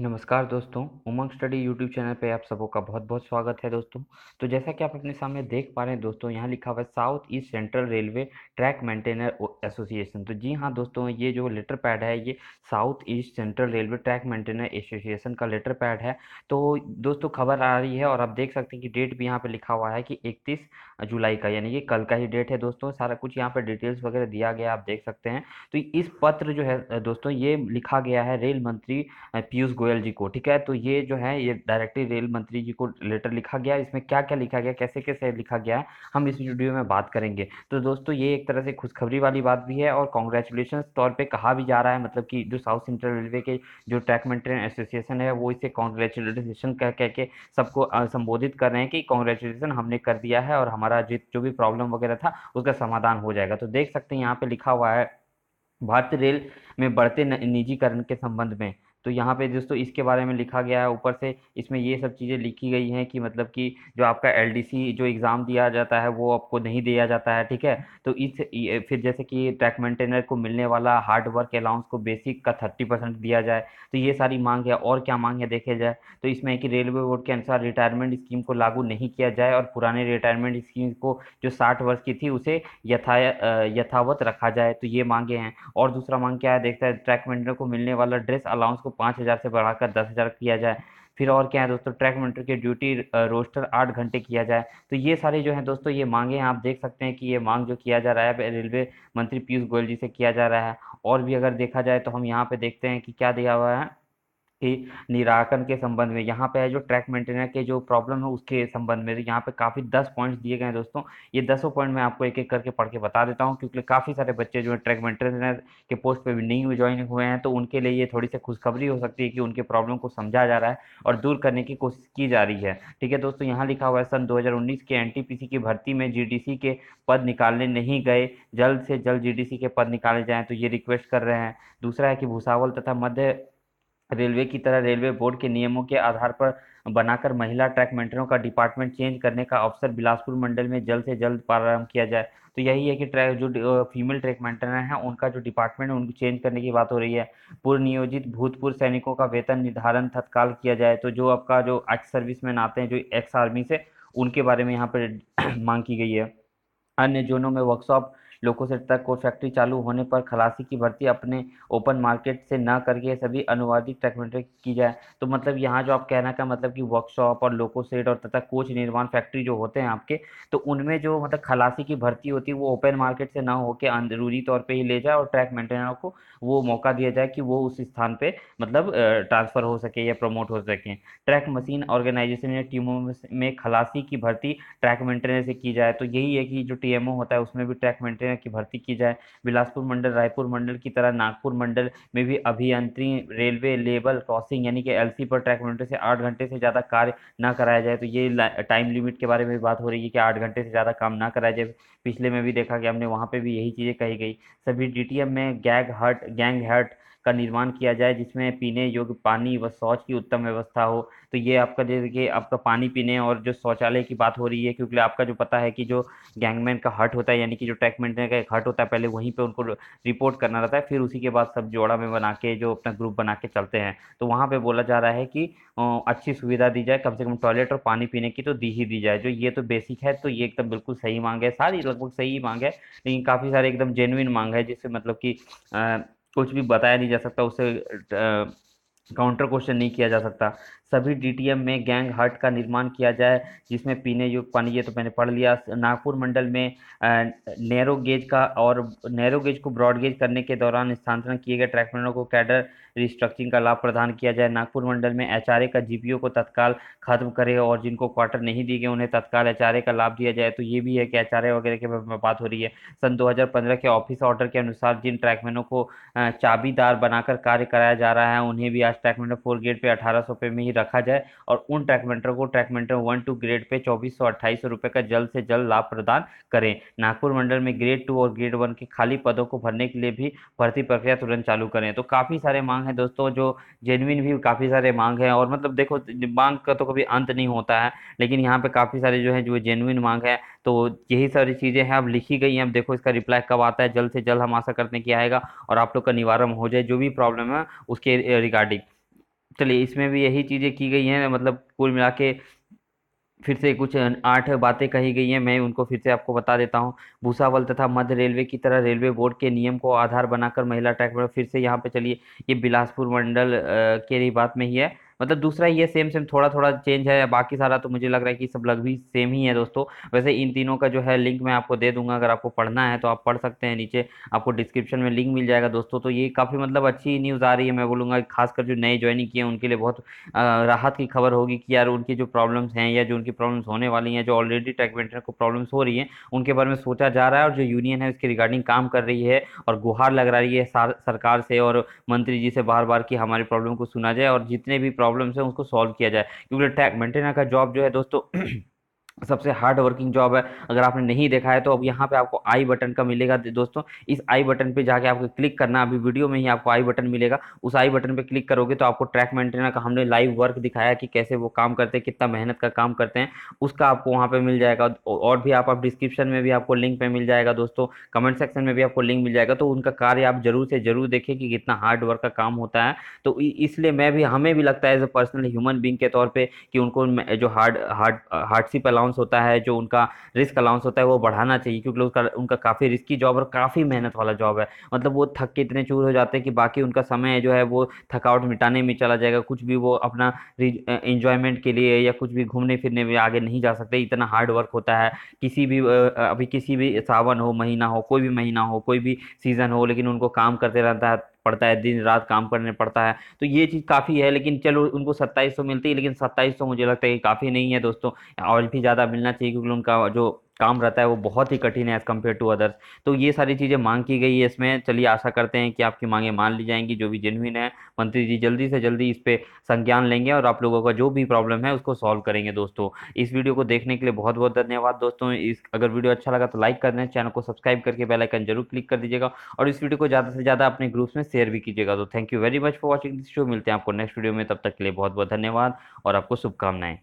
नमस्कार दोस्तों उमंग study YouTube channel पे आप सबों का बहुत बहुत स्वागत है दोस्तों तो जैसा कि आप अपने सामने देख पा रहे हैं दोस्तों यहाँ लिखा हुआ है south east central railway track maintainer association तो जी हाँ दोस्तों ये जो लेटर पैड है ये south east central railway track maintainer association का लेटर पैड है तो दोस्तों खबर आ रही है और आप देख सकते हैं कि डेट भी यहाँ पर लिखा हुआ है कि इकतीस जुलाई का यानी कि कल का ही डेट है दोस्तों सारा कुछ यहाँ पर डिटेल्स वगैरह दिया गया आप देख सकते हैं तो इस पत्र जो है दोस्तों ये लिखा गया है रेल मंत्री पीयूष गोयल जी को ठीक है तो ये जो है ये डायरेक्टली रेल मंत्री जी को लेटर लिखा गया इसमें क्या क्या लिखा गया कैसे कैसे लिखा गया है हम इस वीडियो में बात करेंगे तो दोस्तों ये एक तरह से खुशखबरी वाली बात भी है और कॉन्ग्रेचुलेशन तौर पर कहा भी जा रहा है मतलब कि जो साउथ सेंट्रल रेलवे के जो ट्रैक मेंटेन एसोसिएशन है वो इसे कॉन्ग्रेचुलेशन कह कह के सबको संबोधित कर रहे हैं कि कॉन्ग्रेचुलेसन हमने कर दिया है और हमारा जित जो भी प्रॉब्लम वगैरह था उसका समाधान हो जाएगा तो देख सकते हैं यहाँ पे लिखा हुआ है भारतीय रेल में बढ़ते निजीकरण के संबंध में तो यहाँ पे दोस्तों इसके बारे में लिखा गया है ऊपर से इसमें ये सब चीज़ें लिखी गई हैं कि मतलब कि जो आपका एल जो एग्ज़ाम दिया जाता है वो आपको नहीं दिया जाता है ठीक है तो इस फिर जैसे कि ट्रैक मेंटेनर को मिलने वाला हार्ड वर्क अलाउंस को बेसिक का थर्टी परसेंट दिया जाए तो ये सारी मांग है और क्या मांग है देखे जाए तो इसमें कि रेलवे बोर्ड के अनुसार रिटायरमेंट स्कीम को लागू नहीं किया जाए और पुराने रिटायरमेंट स्कीम को जो साठ वर्ष की थी उसे यथा यथावत रखा जाए तो ये मांगे हैं और दूसरा मांग क्या है देखता है ट्रैक मेंटेनर को मिलने वाला ड्रेस अलाउंस को पाँच हज़ार से बढ़ाकर दस हज़ार किया जाए फिर और क्या है दोस्तों ट्रैक मोनिटर की ड्यूटी रोस्टर आठ घंटे किया जाए तो ये सारी जो है दोस्तों ये मांगे हैं आप देख सकते हैं कि ये मांग जो किया जा रहा है रेलवे मंत्री पीयूष गोयल जी से किया जा रहा है और भी अगर देखा जाए तो हम यहाँ पे देखते हैं कि क्या दिया हुआ है ही निराकरण के संबंध में यहाँ पे है जो ट्रैक मेंटेनर के जो प्रॉब्लम है उसके संबंध में यहाँ पे काफ़ी दस पॉइंट्स दिए गए हैं दोस्तों ये दसों पॉइंट मैं आपको एक एक करके पढ़ के बता देता हूँ क्योंकि काफ़ी सारे बच्चे जो है ट्रैक मेंटेनर के पोस्ट पर भी नहीं ज्वाइन हुए हैं तो उनके लिए ये थोड़ी सी खुशखबरी हो सकती है कि उनके प्रॉब्लम को समझा जा रहा है और दूर करने की कोशिश की जा रही है ठीक है दोस्तों यहाँ लिखा हुआ है सन दो के एन की भर्ती में जी के पद निकालने नहीं गए जल्द से जल्द जी के पद निकाले जाएँ तो ये रिक्वेस्ट कर रहे हैं दूसरा है कि भूसावल तथा मध्य रेलवे की तरह रेलवे बोर्ड के नियमों के आधार पर बनाकर महिला ट्रैक मेंटरों का डिपार्टमेंट चेंज करने का अवसर बिलासपुर मंडल में जल्द से जल्द प्रारंभ किया जाए तो यही है कि ट्रैक जो फीमेल ट्रैक मेंटेनर हैं उनका जो डिपार्टमेंट है उनको चेंज करने की बात हो रही है पूर्व नियोजित भूतपूर्व सैनिकों का वेतन निर्धारण तत्काल किया जाए तो जो आपका जो एक्स सर्विस में आते हैं जो एक्स आर्मी से उनके बारे में यहाँ पर मांग की गई है अन्य जोनों में वर्कशॉप लोकोसेट तक कोच फैक्ट्री चालू होने पर खलासी की भर्ती अपने ओपन मार्केट से ना करके सभी अनुवादिक ट्रैक्टर की जाए तो मतलब यहाँ जो आप कहना का मतलब कि वर्कशॉप और लोकोसेट और तथा कोच निर्माण फैक्ट्री जो होते हैं आपके तो उनमें जो मतलब खलासी की भर्ती होती है वो ओपन मार्केट से ना होकर अंदरूनी तौर पर ही ले जाए और ट्रैक मेंटेनर को वो मौका दिया जाए कि वो उस स्थान पर मतलब ट्रांसफ़र हो सके या प्रमोट हो सके ट्रैक मशीन ऑर्गेनाइजेशन या टीमों में खलासी की भर्ती ट्रैक मेंटेनर से की जाए तो यही है कि जो टी होता है उसमें भी ट्रैक मेंटेनर हैं कि भर्ती की जाए बिलासपुर मंडल रायपुर मंडल की तरह नागपुर मंडल में भी अभियंत्री रेलवे लेबल क्रॉसिंग यानी कि एल पर ट्रैक मिनटों से आठ घंटे से ज़्यादा कार्य ना कराया जाए तो ये टाइम लिमिट के बारे में भी बात हो रही है कि आठ घंटे से ज़्यादा काम ना कराया जाए पिछले में भी देखा कि हमने वहाँ पर भी यही चीज़ें कही गई सभी डी में गैग हट गैंग हट का निर्माण किया जाए जिसमें पीने योग्य पानी व शौच की उत्तम व्यवस्था हो तो ये आपका जैसे कि आपका पानी पीने और जो शौचालय की बात हो रही है क्योंकि आपका जो पता है कि जो गैंगमैन का हट होता है यानी कि जो ट्रैकमेंट का एक हट होता है पहले वहीं पर उनको रिपोर्ट करना रहता है फिर उसी के बाद सब जोड़ा में बना के जो अपना ग्रुप बना के चलते हैं तो वहाँ पर बोला जा रहा है कि अच्छी सुविधा दी जाए कम से कम टॉयलेट और पानी पीने की तो दी ही दी जाए जो ये तो बेसिक है तो ये एकदम बिल्कुल सही मांग है सारी लगभग सही मांग है लेकिन काफ़ी सारे एकदम जेनुइन मांग है जिससे मतलब कि कुछ भी बताया नहीं जा सकता उसे काउंटर क्वेश्चन नहीं किया जा सकता सभी डीटीएम में गैंग हट का निर्माण किया जाए जिसमें पीने योग्य पानी ये तो मैंने पढ़ लिया नागपुर मंडल में नैरो गेज का और नैरो गेज को ब्रॉड गेज करने के दौरान स्थानांतरण किए गए ट्रैकमैनों को कैडर रिस्ट्रक्चरिंग का लाभ प्रदान किया जाए नागपुर मंडल में एच का जी को तत्काल खत्म करे और जिनको क्वार्टर नहीं दिए गए उन्हें तत्काल एच का लाभ दिया जाए तो ये भी है कि एच वगैरह के बात हो रही है सन 2015 के ऑफिस ऑर्डर के अनुसार जिन ट्रैकमैनों को चाबीदार बनाकर कार्य कराया जा रहा है उन्हें भी आज ट्रैकमैनों फोर गेट पर अठारह सौ में ही रखा जाए और उन ट्रैकमेंटर को ट्रैकमेंटर वन टू ग्रेड पे चौबीस सौ अट्ठाईस सौ रुपये का जल्द से जल्द लाभ प्रदान करें नागपुर मंडल में ग्रेड टू और ग्रेड वन के खाली पदों को भरने के लिए भी भर्ती प्रक्रिया तुरंत चालू करें तो काफ़ी सारे मांग हैं दोस्तों जो जेनविन भी काफ़ी सारे मांग हैं और मतलब देखो मांग का तो कभी अंत नहीं होता है लेकिन यहाँ पर काफ़ी सारे जो है जो जेनविन मांग है तो यही सारी चीज़ें हैं अब लिखी गई हैं अब देखो इसका रिप्लाई कब आता है जल्द से जल्द हम आशा करते हैं कि आएगा और आप लोग का निवारण हो जाए जो भी प्रॉब्लम है उसके रिगार्डिंग चलिए इसमें भी यही चीज़ें की गई हैं मतलब कुल मिला के फिर से कुछ आठ बातें कही गई हैं मैं उनको फिर से आपको बता देता हूँ भूसावल तथा मध्य रेलवे की तरह रेलवे बोर्ड के नियम को आधार बनाकर महिला ट्रैक पर फिर से यहाँ पे चलिए ये बिलासपुर मंडल के रही बात में ही है मतलब दूसरा ये सेम सेम थोड़ा थोड़ा चेंज है बाकी सारा तो मुझे लग रहा है कि सब लग भी सेम ही है दोस्तों वैसे इन तीनों का जो है लिंक मैं आपको दे दूंगा अगर आपको पढ़ना है तो आप पढ़ सकते हैं नीचे आपको डिस्क्रिप्शन में लिंक मिल जाएगा दोस्तों तो ये काफ़ी मतलब अच्छी न्यूज़ आ रही है मैं बोलूँगा खासकर जो नए ज्वाइनिंग किए उनके लिए बहुत राहत की खबर होगी कि यार उनकी जो प्रॉब्लम्स हैं या जो उनकी प्रॉब्लम्स होने वाली हैं जो ऑलरेडी टेक्मेंटर को प्रॉब्लम्स हो रही हैं उनके बारे में सोचा जा रहा है और जो यूनियन है उसके रिगार्डिंग काम कर रही है और गुहार लग रही है सरकार से और मंत्री जी से बार बार कि हमारी प्रॉब्लम को सुना जाए और जितने भी प्रॉब्लम प्रॉब्लम्स हैं उसको सॉल्व किया जाए क्योंकि टैग मेंटेनर का जॉब जो है दोस्तों सबसे हार्ड वर्किंग जॉब है अगर आपने नहीं देखा है तो अब यहाँ पे आपको आई बटन का मिलेगा दोस्तों इस आई बटन पे जाके आपको क्लिक करना अभी वीडियो में ही आपको आई बटन मिलेगा उस आई बटन पे क्लिक करोगे तो आपको ट्रैक मेंटेनर का हमने लाइव वर्क दिखाया कि कैसे वो काम करते हैं कितना मेहनत का काम करते हैं उसका आपको वहाँ पर मिल जाएगा और भी आप, डिस्क्रिप्शन में भी आपको लिंक पर मिल जाएगा दोस्तों कमेंट सेक्शन में भी आपको लिंक मिल जाएगा तो उनका कार्य आप जरूर से जरूर देखें कि कितना हार्ड वर्क का काम होता है तो इसलिए मैं भी हमें भी लगता है as a personal human being के तौर पर कि उनको जो hard hard hardship allowance allowance होता है जो उनका रिस्क अलाउंस होता है वो बढ़ाना चाहिए क्योंकि उसका उनका काफ़ी रिस्की जॉब और काफ़ी मेहनत वाला जॉब है मतलब वो थक के इतने चूर हो जाते हैं कि बाकी उनका समय जो है वो थकावट मिटाने में चला जाएगा कुछ भी वो अपना इंजॉयमेंट के लिए या कुछ भी घूमने फिरने में आगे नहीं जा सकते इतना हार्ड वर्क होता है किसी भी अभी किसी भी सावन हो महीना हो कोई भी महीना हो कोई भी सीज़न हो लेकिन उनको काम करते रहता है पड़ता है दिन रात काम करने पड़ता है तो ये चीज़ काफ़ी है लेकिन चलो उनको सत्ताईस मिलती है लेकिन सत्ताईस मुझे लगता है कि काफ़ी नहीं है दोस्तों और भी ज़्यादा मिलना चाहिए क्योंकि उनका जो काम रहता है वो बहुत ही कठिन है एज़ कम्पेयर टू अदर्स तो ये सारी चीज़ें मांग की गई है इसमें चलिए आशा करते हैं कि आपकी मांगें मान ली जाएंगी जो भी जेनविन है मंत्री जी जल्दी से जल्दी इस पर संज्ञान लेंगे और आप लोगों का जो भी प्रॉब्लम है उसको सॉल्व करेंगे दोस्तों इस वीडियो को देखने के लिए बहुत बहुत धन्यवाद दोस्तों इस अगर वीडियो अच्छा लगा तो लाइक कर दें चैनल को सब्सक्राइब करके बेलाइकन जरूर क्लिक कर दीजिएगा और इस वीडियो को ज़्यादा से ज़्यादा अपने ग्रुप्स में शेयर भी कीजिएगा तो thank you very much for watching this show मिलते हैं आपको नेक्स्ट वीडियो में तब तक के लिए बहुत बहुत धन्यवाद और आपको शुभकामनाएं